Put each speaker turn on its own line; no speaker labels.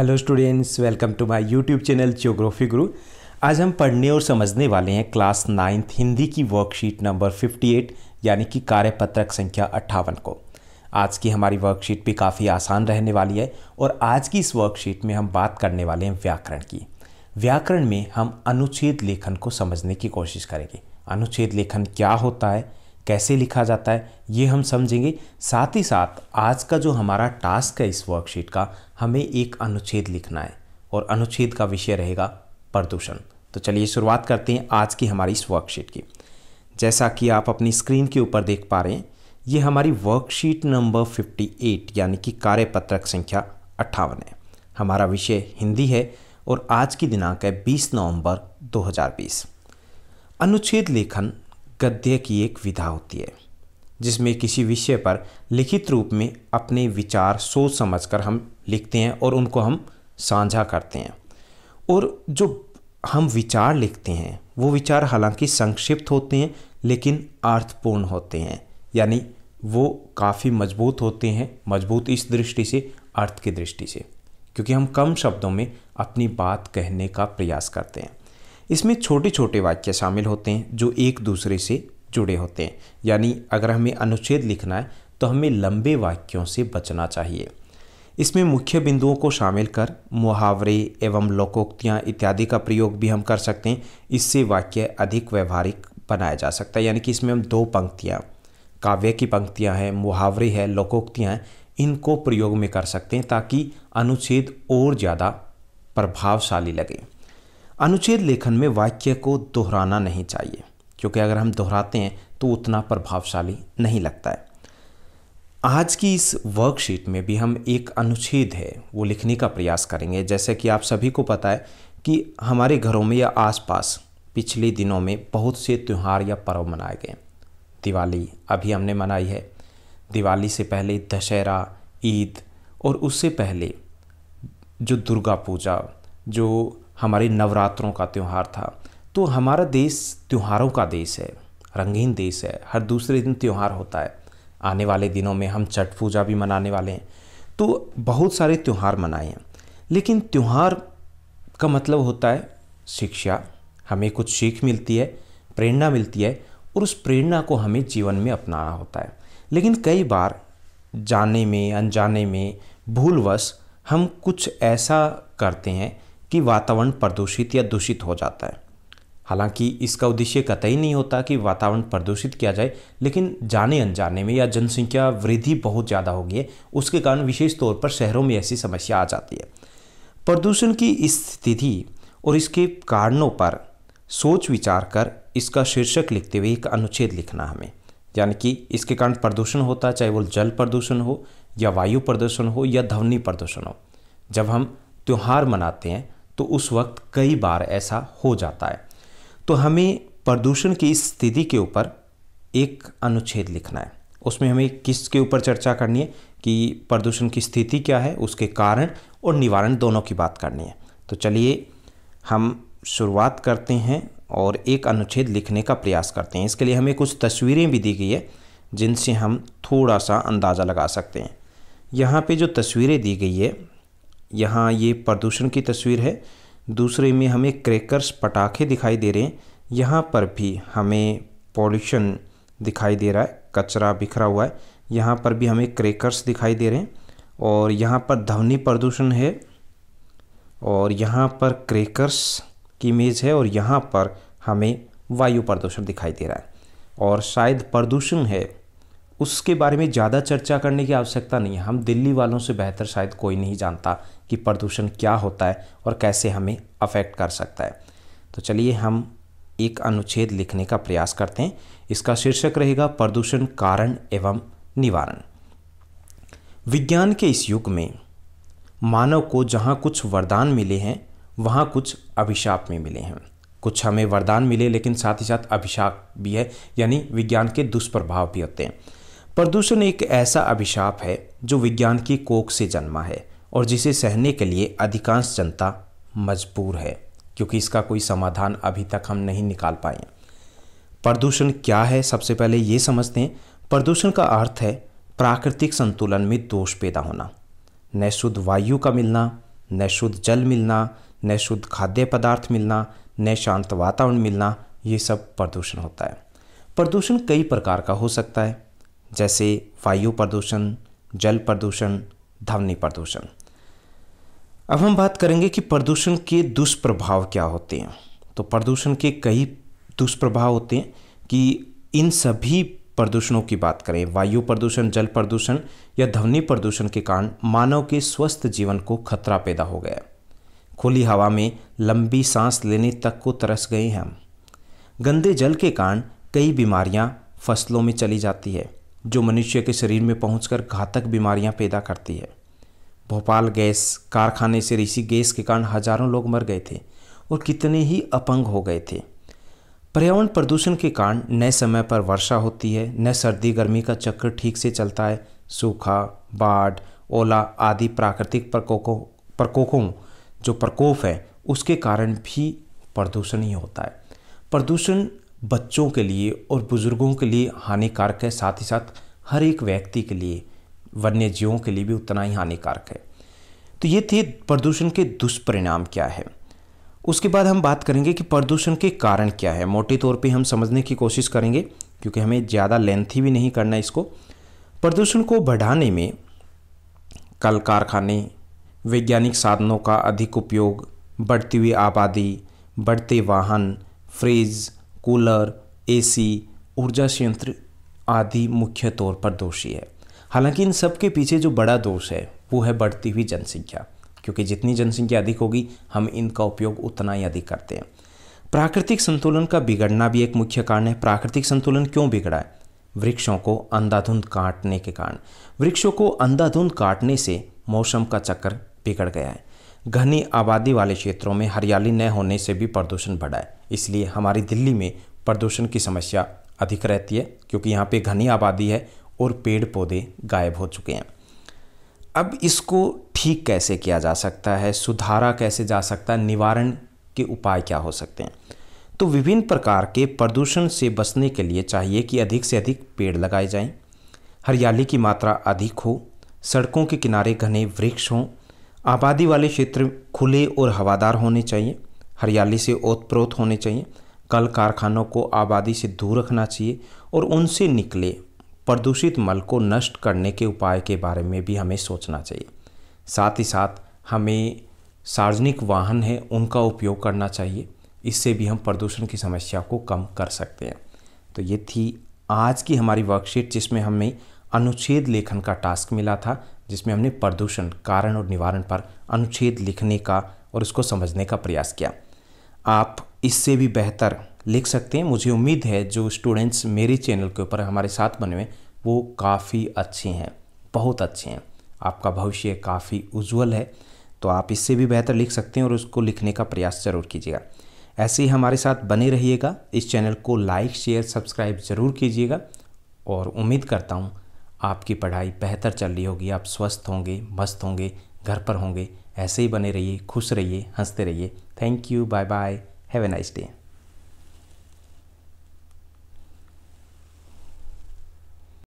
hello students welcome to my YouTube channel geography Guru आज हम पढ़ने और समझने वाले हैं क्लास नाइन्थ हिंदी की वर्कशीट नंबर 58 यानी कि कार्यपत्रक संख्या अट्ठावन को आज की हमारी वर्कशीट भी काफ़ी आसान रहने वाली है और आज की इस वर्कशीट में हम बात करने वाले हैं व्याकरण की व्याकरण में हम अनुच्छेद लेखन को समझने की कोशिश करेंगे अनुच्छेद लेखन क्या होता है कैसे लिखा जाता है ये हम समझेंगे साथ ही साथ आज का जो हमारा टास्क है इस वर्कशीट का हमें एक अनुच्छेद लिखना है और अनुच्छेद का विषय रहेगा प्रदूषण तो चलिए शुरुआत करते हैं आज की हमारी इस वर्कशीट की जैसा कि आप अपनी स्क्रीन के ऊपर देख पा रहे हैं ये हमारी वर्कशीट नंबर 58 यानी कि कार्यपत्रक संख्या अट्ठावन है हमारा विषय हिंदी है और आज की दिनांक है 20 नवंबर 2020 अनुच्छेद लेखन गद्य की एक विधा होती है जिसमें किसी विषय पर लिखित रूप में अपने विचार सोच समझकर हम लिखते हैं और उनको हम साझा करते हैं और जो हम विचार लिखते हैं वो विचार हालांकि संक्षिप्त होते हैं लेकिन अर्थपूर्ण होते हैं यानी वो काफ़ी मजबूत होते हैं मजबूत इस दृष्टि से अर्थ की दृष्टि से क्योंकि हम कम शब्दों में अपनी बात कहने का प्रयास करते हैं इसमें छोटे छोटे वाक्य शामिल होते हैं जो एक दूसरे से जुड़े होते हैं यानी अगर हमें अनुच्छेद लिखना है तो हमें लंबे वाक्यों से बचना चाहिए इसमें मुख्य बिंदुओं को शामिल कर मुहावरे एवं लोकोक्तियाँ इत्यादि का प्रयोग भी हम कर सकते हैं इससे वाक्य अधिक व्यवहारिक बनाया जा सकता है यानी कि इसमें हम दो पंक्तियाँ काव्य की पंक्तियाँ हैं मुहावरे हैं लोकोक्तियाँ हैं इनको प्रयोग में कर सकते हैं ताकि अनुच्छेद और ज़्यादा प्रभावशाली लगें अनुच्छेद लेखन में वाक्य को दोहराना नहीं चाहिए क्योंकि अगर हम दोहराते हैं तो उतना प्रभावशाली नहीं लगता है आज की इस वर्कशीट में भी हम एक अनुच्छेद है वो लिखने का प्रयास करेंगे जैसे कि आप सभी को पता है कि हमारे घरों में या आसपास पिछले दिनों में बहुत से त्यौहार या पर्व मनाए गए दिवाली अभी हमने मनाई है दिवाली से पहले दशहरा ईद और उससे पहले जो दुर्गा पूजा जो हमारे नवरात्रों का त्यौहार था तो हमारा देश त्यौहारों का देश है रंगीन देश है हर दूसरे दिन त्यौहार होता है आने वाले दिनों में हम छठ पूजा भी मनाने वाले हैं तो बहुत सारे त्यौहार मनाए हैं लेकिन त्यौहार का मतलब होता है शिक्षा हमें कुछ सीख मिलती है प्रेरणा मिलती है और उस प्रेरणा को हमें जीवन में अपनाना होता है लेकिन कई बार जाने में अनजाने में भूलवश हम कुछ ऐसा करते हैं कि वातावरण प्रदूषित या दूषित हो जाता है हालांकि इसका उद्देश्य कतई नहीं होता कि वातावरण प्रदूषित किया जाए लेकिन जाने अनजाने में या जनसंख्या वृद्धि बहुत ज़्यादा हो गई है उसके कारण विशेष तौर पर शहरों में ऐसी समस्या आ जाती है प्रदूषण की स्थिति और इसके कारणों पर सोच विचार कर इसका शीर्षक लिखते हुए एक अनुच्छेद लिखना हमें यानी कि इसके कारण प्रदूषण होता है चाहे वो जल प्रदूषण हो या वायु प्रदूषण हो या ध्वनि प्रदूषण हो जब हम त्यौहार मनाते हैं तो उस वक्त कई बार ऐसा हो जाता है तो हमें प्रदूषण की इस स्थिति के ऊपर एक अनुच्छेद लिखना है उसमें हमें किस के ऊपर चर्चा करनी है कि प्रदूषण की स्थिति क्या है उसके कारण और निवारण दोनों की बात करनी है तो चलिए हम शुरुआत करते हैं और एक अनुच्छेद लिखने का प्रयास करते हैं इसके लिए हमें कुछ तस्वीरें भी दी गई है जिनसे हम थोड़ा सा अंदाज़ा लगा सकते हैं यहाँ पे जो तस्वीरें दी गई है यहाँ ये प्रदूषण की तस्वीर है दूसरे में हमें क्रैकर्स पटाखे दिखाई दे रहे हैं यहाँ पर भी हमें पॉल्यूशन दिखाई दे रहा है कचरा बिखरा हुआ है यहाँ पर भी हमें क्रैकर्स दिखाई दे रहे हैं और यहाँ पर ध्वनि प्रदूषण है और यहाँ पर क्रैकर्स की इमेज है और यहाँ पर हमें वायु प्रदूषण दिखाई दे रहा है और शायद प्रदूषण है उसके बारे में ज़्यादा चर्चा करने की आवश्यकता नहीं है हम दिल्ली वालों से बेहतर शायद कोई नहीं जानता कि प्रदूषण क्या होता है और कैसे हमें अफेक्ट कर सकता है तो चलिए हम एक अनुच्छेद लिखने का प्रयास करते हैं इसका शीर्षक रहेगा प्रदूषण कारण एवं निवारण विज्ञान के इस युग में मानव को जहाँ कुछ वरदान मिले हैं वहाँ कुछ अभिशाप में मिले हैं कुछ हमें वरदान मिले लेकिन साथ ही साथ अभिशाप भी है यानी विज्ञान के दुष्प्रभाव भी होते हैं प्रदूषण एक ऐसा अभिशाप है जो विज्ञान की कोख से जन्मा है और जिसे सहने के लिए अधिकांश जनता मजबूर है क्योंकि इसका कोई समाधान अभी तक हम नहीं निकाल पाए प्रदूषण क्या है सबसे पहले ये समझते हैं प्रदूषण का अर्थ है प्राकृतिक संतुलन में दोष पैदा होना न शुद्ध वायु का मिलना न शुद्ध जल मिलना न शुद्ध खाद्य पदार्थ मिलना न शांत वातावरण मिलना ये सब प्रदूषण होता है प्रदूषण कई प्रकार का हो सकता है जैसे वायु प्रदूषण जल प्रदूषण ध्वनि प्रदूषण अब हम बात करेंगे कि प्रदूषण के दुष्प्रभाव क्या होते हैं तो प्रदूषण के कई दुष्प्रभाव होते हैं कि इन सभी प्रदूषणों की बात करें वायु प्रदूषण जल प्रदूषण या ध्वनि प्रदूषण के कारण मानव के स्वस्थ जीवन को खतरा पैदा हो गया खुली हवा में लंबी सांस लेने तक को तरस गए हैं हम गंदे जल के कारण कई बीमारियां फसलों में चली जाती है जो मनुष्य के शरीर में पहुंचकर घातक बीमारियां पैदा करती है भोपाल गैस कारखाने से ऋषि गैस के कारण हजारों लोग मर गए थे और कितने ही अपंग हो गए थे पर्यावरण प्रदूषण के कारण न समय पर वर्षा होती है न सर्दी गर्मी का चक्र ठीक से चलता है सूखा बाढ़ ओला आदि प्राकृतिक प्रकोपों प्रकोपों जो प्रकोप है उसके कारण भी प्रदूषण ही होता है प्रदूषण बच्चों के लिए और बुज़ुर्गों के लिए हानिकारक है साथ ही साथ हर एक व्यक्ति के लिए वन्य जीवों के लिए भी उतना ही हानिकारक है तो ये थे प्रदूषण के दुष्परिणाम क्या है उसके बाद हम बात करेंगे कि प्रदूषण के कारण क्या है मोटे तौर पे हम समझने की कोशिश करेंगे क्योंकि हमें ज़्यादा लेंथी भी नहीं करना इसको प्रदूषण को बढ़ाने में कल कारखाने वैज्ञानिक साधनों का अधिक उपयोग बढ़ती हुई आबादी बढ़ते वाहन फ्रिज कूलर एसी ऊर्जा संयंत्र आदि मुख्य तौर पर दोषी है हालांकि इन सब के पीछे जो बड़ा दोष है वो है बढ़ती हुई जनसंख्या क्योंकि जितनी जनसंख्या अधिक होगी हम इनका उपयोग उतना ही अधिक करते हैं प्राकृतिक संतुलन का बिगड़ना भी एक मुख्य कारण है प्राकृतिक संतुलन क्यों बिगड़ा है वृक्षों को अंधाधुंध काटने के कारण वृक्षों को अंधाधुंध काटने से मौसम का चक्कर बिगड़ गया है घनी आबादी वाले क्षेत्रों में हरियाली न होने से भी प्रदूषण बढ़ा है इसलिए हमारी दिल्ली में प्रदूषण की समस्या अधिक रहती है क्योंकि यहाँ पे घनी आबादी है और पेड़ पौधे गायब हो चुके हैं अब इसको ठीक कैसे किया जा सकता है सुधारा कैसे जा सकता है निवारण के उपाय क्या हो सकते हैं तो विभिन्न प्रकार के प्रदूषण से बचने के लिए चाहिए कि अधिक से अधिक पेड़ लगाए जाएं, हरियाली की मात्रा अधिक हो सड़कों के किनारे घने वृक्ष हों आबादी वाले क्षेत्र खुले और हवादार होने चाहिए हरियाली से ओतप्रोत होने चाहिए कल कारखानों को आबादी से दूर रखना चाहिए और उनसे निकले प्रदूषित मल को नष्ट करने के उपाय के बारे में भी हमें सोचना चाहिए साथ ही साथ हमें सार्वजनिक वाहन है उनका उपयोग करना चाहिए इससे भी हम प्रदूषण की समस्या को कम कर सकते हैं तो ये थी आज की हमारी वर्कशीट जिसमें हमें अनुच्छेद लेखन का टास्क मिला था जिसमें हमने प्रदूषण कारण और निवारण पर अनुच्छेद लिखने का और उसको समझने का प्रयास किया आप इससे भी बेहतर लिख सकते हैं मुझे उम्मीद है जो स्टूडेंट्स मेरे चैनल के ऊपर हमारे साथ बने हुए वो काफ़ी अच्छे हैं बहुत अच्छे हैं आपका भविष्य काफ़ी उज्जवल है तो आप इससे भी बेहतर लिख सकते हैं और उसको लिखने का प्रयास ज़रूर कीजिएगा ऐसे ही हमारे साथ बने रहिएगा इस चैनल को लाइक शेयर सब्सक्राइब ज़रूर कीजिएगा और उम्मीद करता हूँ आपकी पढ़ाई बेहतर चल रही होगी आप स्वस्थ होंगे मस्त होंगे घर पर होंगे ऐसे ही बने रहिए खुश रहिए हंसते रहिए thank you bye bye have a nice day